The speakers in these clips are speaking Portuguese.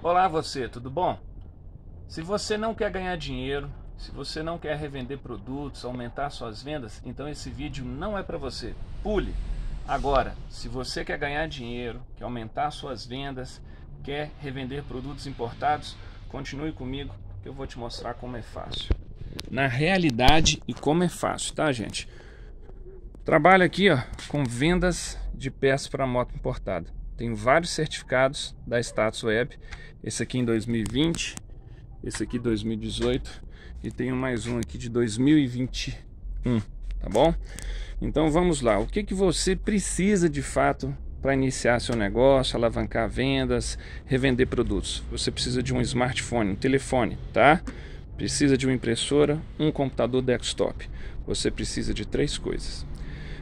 Olá você, tudo bom? Se você não quer ganhar dinheiro, se você não quer revender produtos, aumentar suas vendas, então esse vídeo não é para você. Pule! Agora, se você quer ganhar dinheiro, quer aumentar suas vendas, quer revender produtos importados, continue comigo que eu vou te mostrar como é fácil. Na realidade e como é fácil, tá, gente? Trabalho aqui ó, com vendas de peças para moto importada. Tenho vários certificados da Status Web. Esse aqui em 2020, esse aqui 2018 e tenho mais um aqui de 2021, tá bom? Então vamos lá. O que que você precisa de fato para iniciar seu negócio, alavancar vendas, revender produtos? Você precisa de um smartphone, um telefone, tá? Precisa de uma impressora, um computador desktop. Você precisa de três coisas.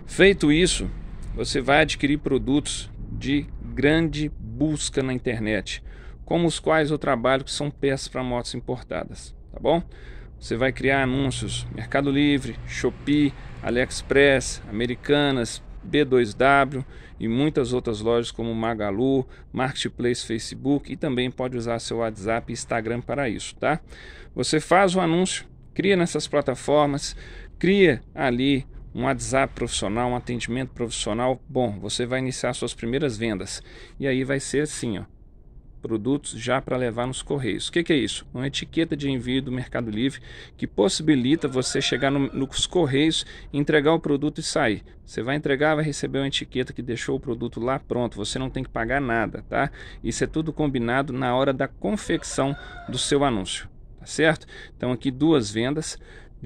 Feito isso, você vai adquirir produtos de grande busca na internet, como os quais eu trabalho que são peças para motos importadas, tá bom? Você vai criar anúncios Mercado Livre, Shopee, AliExpress, Americanas, B2W e muitas outras lojas como Magalu, Marketplace, Facebook e também pode usar seu WhatsApp e Instagram para isso, tá? Você faz o anúncio, cria nessas plataformas, cria ali um WhatsApp profissional, um atendimento profissional. Bom, você vai iniciar suas primeiras vendas. E aí vai ser assim, ó. Produtos já para levar nos correios. O que, que, é isso? Uma etiqueta de envio do Mercado Livre que possibilita você chegar no, nos correios, entregar o produto e sair. Você vai entregar, vai receber uma etiqueta que deixou o produto lá pronto. Você não tem que pagar nada, tá? Isso é tudo combinado na hora da confecção do seu anúncio, tá certo? Então aqui duas vendas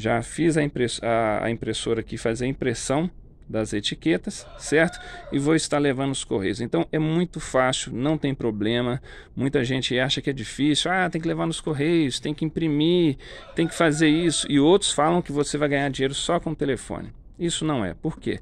já fiz a, impress a, a impressora aqui fazer a impressão das etiquetas, certo? E vou estar levando os correios. Então é muito fácil, não tem problema. Muita gente acha que é difícil. Ah, tem que levar nos correios, tem que imprimir, tem que fazer isso. E outros falam que você vai ganhar dinheiro só com o telefone. Isso não é. Por quê?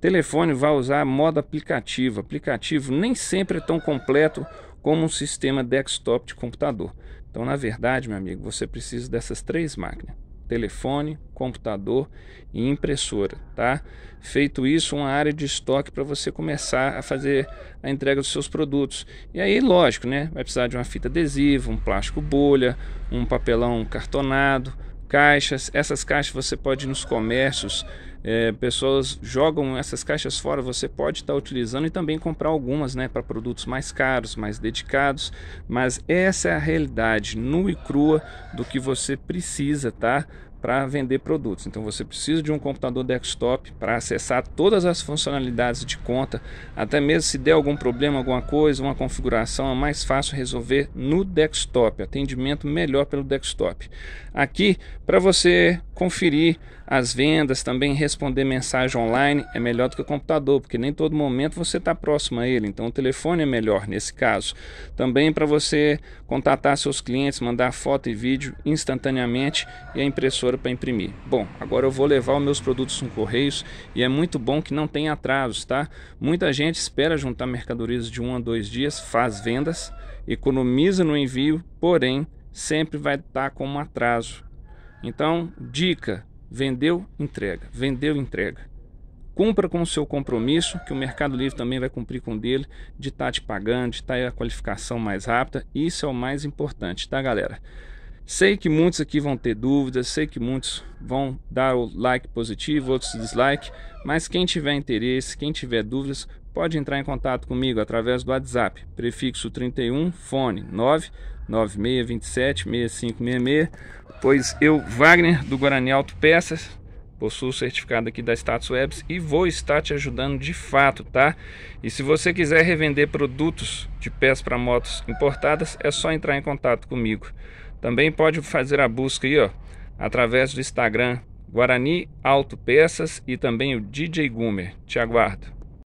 Telefone vai usar modo aplicativo. Aplicativo nem sempre é tão completo como um sistema desktop de computador. Então, na verdade, meu amigo, você precisa dessas três máquinas telefone, computador e impressora, tá? Feito isso, uma área de estoque para você começar a fazer a entrega dos seus produtos. E aí, lógico, né? Vai precisar de uma fita adesiva, um plástico bolha, um papelão cartonado, caixas. Essas caixas você pode ir nos comércios é, pessoas jogam essas caixas fora, você pode estar tá utilizando e também comprar algumas né, para produtos mais caros, mais dedicados, mas essa é a realidade nua e crua do que você precisa, tá? para vender produtos. Então você precisa de um computador desktop para acessar todas as funcionalidades de conta, até mesmo se der algum problema, alguma coisa, uma configuração, é mais fácil resolver no desktop, atendimento melhor pelo desktop. Aqui, para você conferir as vendas, também responder mensagem online, é melhor do que o computador, porque nem todo momento você está próximo a ele, então o telefone é melhor nesse caso. Também para você contatar seus clientes, mandar foto e vídeo instantaneamente e a impressora impressora para imprimir. Bom, agora eu vou levar os meus produtos no Correios e é muito bom que não tem atrasos, tá? Muita gente espera juntar mercadorias de um a dois dias, faz vendas, economiza no envio, porém sempre vai estar tá com um atraso. Então, dica: vendeu, entrega, vendeu, entrega. Cumpra com o seu compromisso, que o Mercado Livre também vai cumprir com dele, de estar tá te pagando, de estar tá a qualificação mais rápida. Isso é o mais importante, tá, galera? Sei que muitos aqui vão ter dúvidas, sei que muitos vão dar o like positivo, outros dislike, mas quem tiver interesse, quem tiver dúvidas, pode entrar em contato comigo através do WhatsApp, prefixo 31, fone 996276566, pois eu, Wagner, do Guarani Auto Peças, possuo o certificado aqui da Status Webs e vou estar te ajudando de fato, tá? E se você quiser revender produtos de peças para motos importadas, é só entrar em contato comigo. Também pode fazer a busca aí, ó, através do Instagram Guarani Auto Peças e também o DJ Gumer. Te aguardo.